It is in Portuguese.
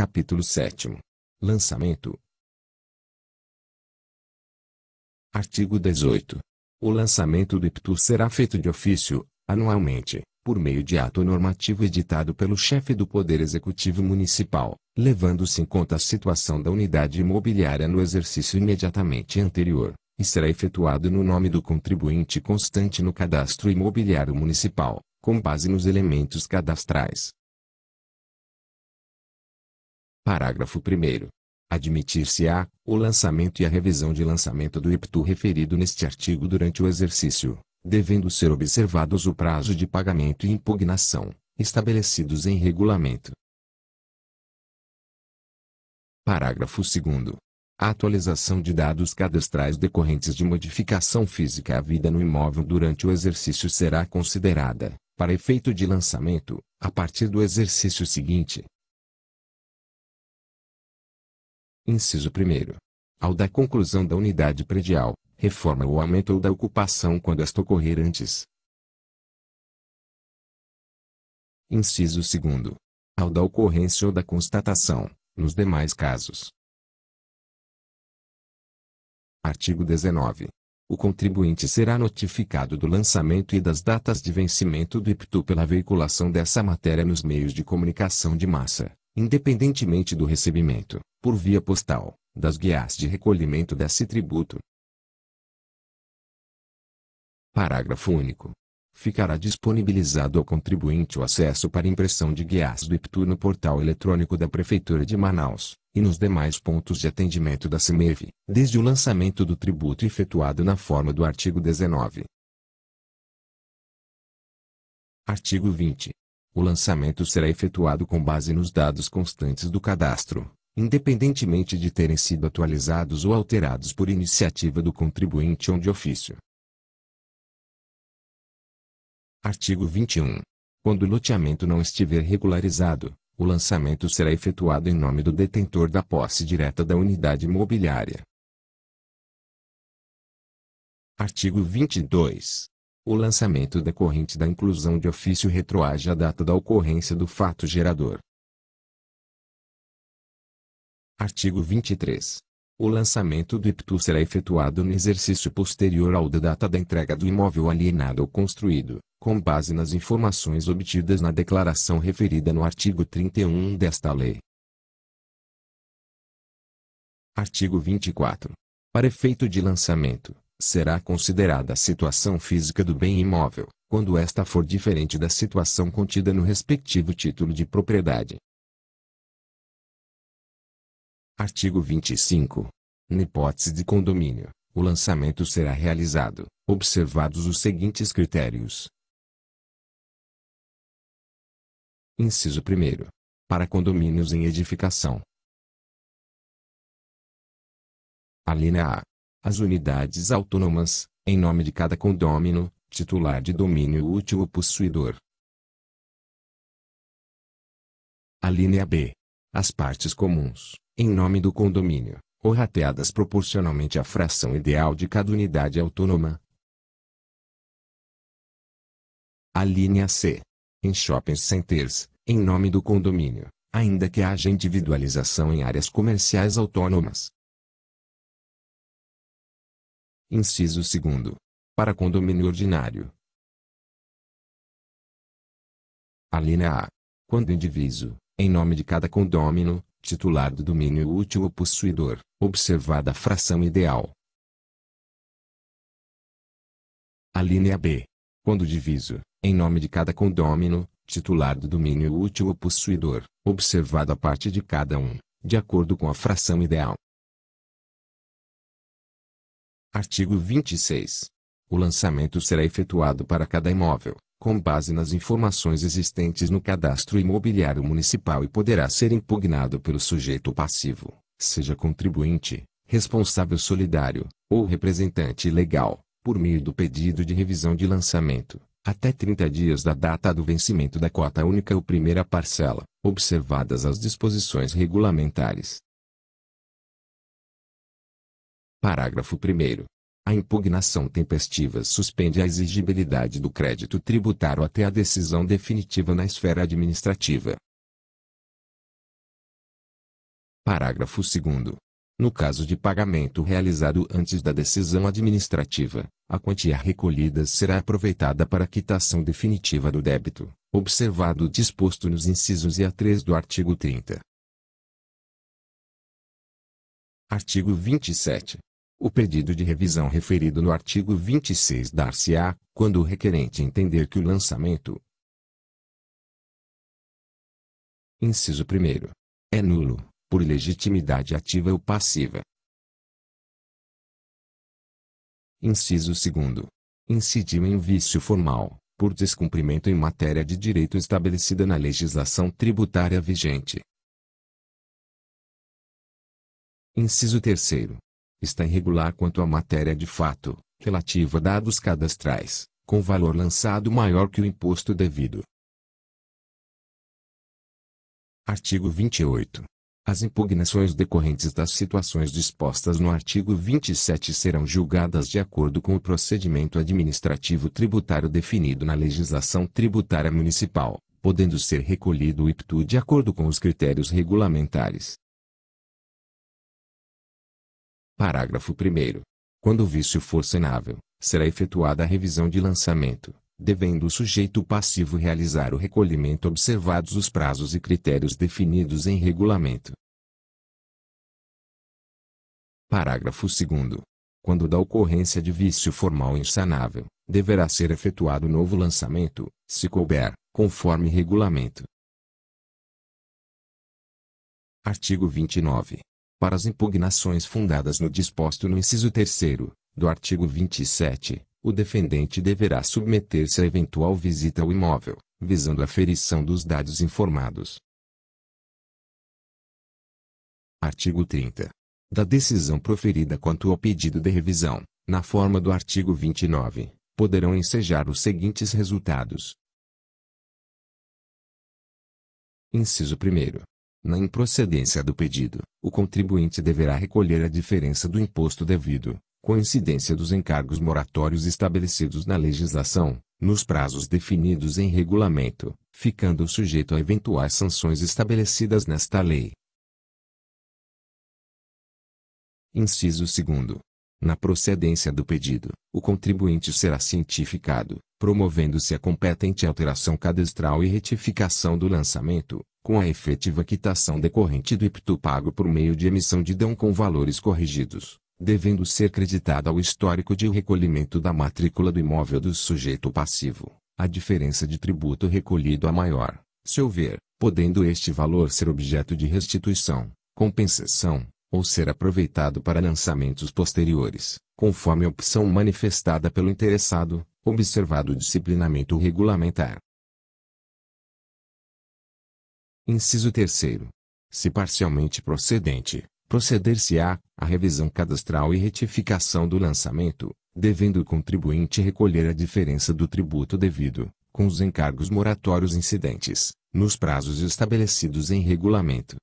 Capítulo 7. Lançamento. Artigo 18. O lançamento do IPTU será feito de ofício, anualmente, por meio de ato normativo editado pelo chefe do Poder Executivo Municipal, levando-se em conta a situação da unidade imobiliária no exercício imediatamente anterior, e será efetuado no nome do contribuinte constante no cadastro imobiliário municipal, com base nos elementos cadastrais Parágrafo 1 Admitir-se-á o lançamento e a revisão de lançamento do IPTU referido neste artigo durante o exercício, devendo ser observados o prazo de pagamento e impugnação, estabelecidos em regulamento. Parágrafo 2 a atualização de dados cadastrais decorrentes de modificação física à vida no imóvel durante o exercício será considerada, para efeito de lançamento, a partir do exercício seguinte, Inciso 1. Ao da conclusão da unidade predial, reforma ou aumento ou da ocupação quando esta ocorrer antes. Inciso 2. Ao da ocorrência ou da constatação, nos demais casos. Artigo 19. O contribuinte será notificado do lançamento e das datas de vencimento do IPTU pela veiculação dessa matéria nos meios de comunicação de massa independentemente do recebimento, por via postal, das guias de recolhimento desse tributo. Parágrafo único. Ficará disponibilizado ao contribuinte o acesso para impressão de guias do IPTU no portal eletrônico da Prefeitura de Manaus, e nos demais pontos de atendimento da CIMEV, desde o lançamento do tributo efetuado na forma do artigo 19. Artigo 20. O lançamento será efetuado com base nos dados constantes do cadastro, independentemente de terem sido atualizados ou alterados por iniciativa do contribuinte ou de ofício. Artigo 21. Quando o loteamento não estiver regularizado, o lançamento será efetuado em nome do detentor da posse direta da unidade imobiliária. Artigo 22. O lançamento decorrente da inclusão de ofício retroage a data da ocorrência do fato gerador. Artigo 23. O lançamento do IPTU será efetuado no exercício posterior ao da data da entrega do imóvel alienado ou construído, com base nas informações obtidas na declaração referida no artigo 31 desta lei. Artigo 24. Para efeito de lançamento, será considerada a situação física do bem imóvel, quando esta for diferente da situação contida no respectivo título de propriedade. Artigo 25. Na hipótese de condomínio, o lançamento será realizado, observados os seguintes critérios. Inciso 1. Para condomínios em edificação. A linha A. As unidades autônomas, em nome de cada condômino, titular de domínio útil ou possuidor. A linha B. As partes comuns, em nome do condomínio, ou rateadas proporcionalmente à fração ideal de cada unidade autônoma. A linha C. Em shopping centers, em nome do condomínio, ainda que haja individualização em áreas comerciais autônomas, Inciso segundo. Para condomínio ordinário. Alínea A. Quando indiviso, em nome de cada condômino, titular do domínio útil ou possuidor, observada a fração ideal. Alínea B. Quando diviso, em nome de cada condômino, titular do domínio útil ou possuidor, observada a parte de cada um, de acordo com a fração ideal. Artigo 26. O lançamento será efetuado para cada imóvel, com base nas informações existentes no cadastro imobiliário municipal e poderá ser impugnado pelo sujeito passivo, seja contribuinte, responsável solidário, ou representante legal, por meio do pedido de revisão de lançamento, até 30 dias da data do vencimento da cota única ou primeira parcela, observadas as disposições regulamentares. Parágrafo 1 A impugnação tempestiva suspende a exigibilidade do crédito tributário até a decisão definitiva na esfera administrativa. Parágrafo 2 no caso de pagamento realizado antes da decisão administrativa, a quantia recolhida será aproveitada para quitação definitiva do débito, observado o disposto nos incisos e a 3 do artigo 30. Artigo 27. O pedido de revisão referido no artigo 26 dar-se-á, quando o requerente entender que o lançamento, inciso 1, é nulo, por legitimidade ativa ou passiva. Inciso 2. Incidiu em vício formal, por descumprimento em matéria de direito estabelecida na legislação tributária vigente. Inciso 3 está irregular quanto à matéria de fato, relativa a dados cadastrais, com valor lançado maior que o imposto devido. Artigo 28. As impugnações decorrentes das situações dispostas no artigo 27 serão julgadas de acordo com o procedimento administrativo tributário definido na legislação tributária municipal, podendo ser recolhido o IPTU de acordo com os critérios regulamentares. Parágrafo 1 Quando o vício for sanável, será efetuada a revisão de lançamento, devendo o sujeito passivo realizar o recolhimento observados os prazos e critérios definidos em regulamento. Parágrafo 2 Quando da ocorrência de vício formal insanável, deverá ser efetuado novo lançamento, se couber, conforme regulamento. Artigo 29 para as impugnações fundadas no disposto no inciso 3 do artigo 27, o defendente deverá submeter-se a eventual visita ao imóvel, visando a ferição dos dados informados. Artigo 30. Da decisão proferida quanto ao pedido de revisão, na forma do artigo 29, poderão ensejar os seguintes resultados. Inciso 1. Na improcedência do pedido, o contribuinte deverá recolher a diferença do imposto devido, coincidência dos encargos moratórios estabelecidos na legislação, nos prazos definidos em regulamento, ficando sujeito a eventuais sanções estabelecidas nesta lei. Inciso 2. Na procedência do pedido, o contribuinte será cientificado, promovendo-se a competente alteração cadastral e retificação do lançamento, com a efetiva quitação decorrente do IPTU pago por meio de emissão de dão com valores corrigidos, devendo ser creditada ao histórico de recolhimento da matrícula do imóvel do sujeito passivo, a diferença de tributo recolhido a é maior, se houver, podendo este valor ser objeto de restituição, compensação, ou ser aproveitado para lançamentos posteriores, conforme a opção manifestada pelo interessado, observado o disciplinamento regulamentar. Inciso terceiro. Se parcialmente procedente, proceder-se-á à revisão cadastral e retificação do lançamento, devendo o contribuinte recolher a diferença do tributo devido, com os encargos moratórios incidentes, nos prazos estabelecidos em regulamento.